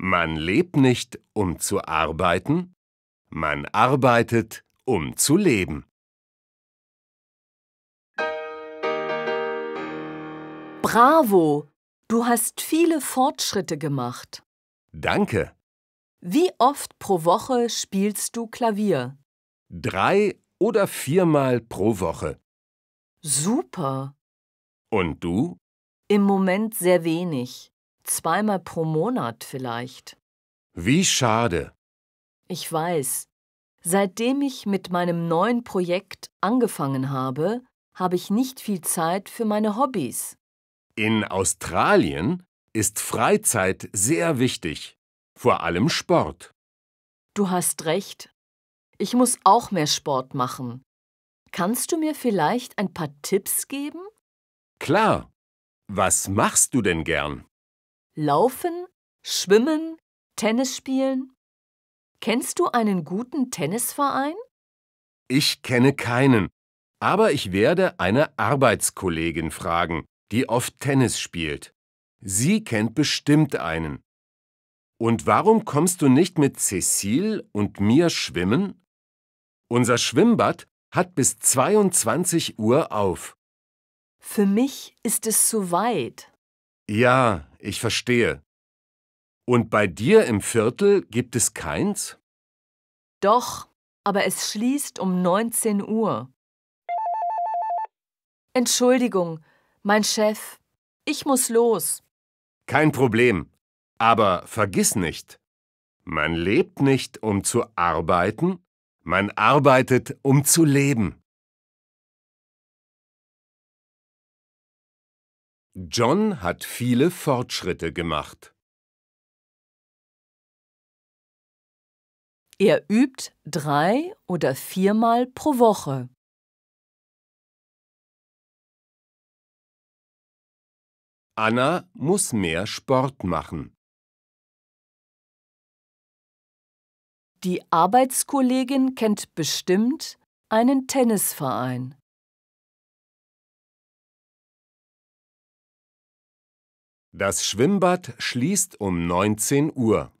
Man lebt nicht, um zu arbeiten, man arbeitet, um zu leben. Bravo! Du hast viele Fortschritte gemacht. Danke. Wie oft pro Woche spielst du Klavier? Drei oder viermal pro Woche. Super. Und du? Im Moment sehr wenig. Zweimal pro Monat vielleicht. Wie schade. Ich weiß. Seitdem ich mit meinem neuen Projekt angefangen habe, habe ich nicht viel Zeit für meine Hobbys. In Australien ist Freizeit sehr wichtig, vor allem Sport. Du hast recht. Ich muss auch mehr Sport machen. Kannst du mir vielleicht ein paar Tipps geben? Klar. Was machst du denn gern? Laufen, Schwimmen, Tennis spielen? Kennst du einen guten Tennisverein? Ich kenne keinen, aber ich werde eine Arbeitskollegin fragen, die oft Tennis spielt. Sie kennt bestimmt einen. Und warum kommst du nicht mit Cecile und mir schwimmen? Unser Schwimmbad hat bis 22 Uhr auf. Für mich ist es zu weit. Ja, ich verstehe. Und bei dir im Viertel gibt es keins? Doch, aber es schließt um 19 Uhr. Entschuldigung, mein Chef. Ich muss los. Kein Problem. Aber vergiss nicht, man lebt nicht, um zu arbeiten, man arbeitet, um zu leben. John hat viele Fortschritte gemacht. Er übt drei oder viermal pro Woche. Anna muss mehr Sport machen. Die Arbeitskollegin kennt bestimmt einen Tennisverein. Das Schwimmbad schließt um 19 Uhr.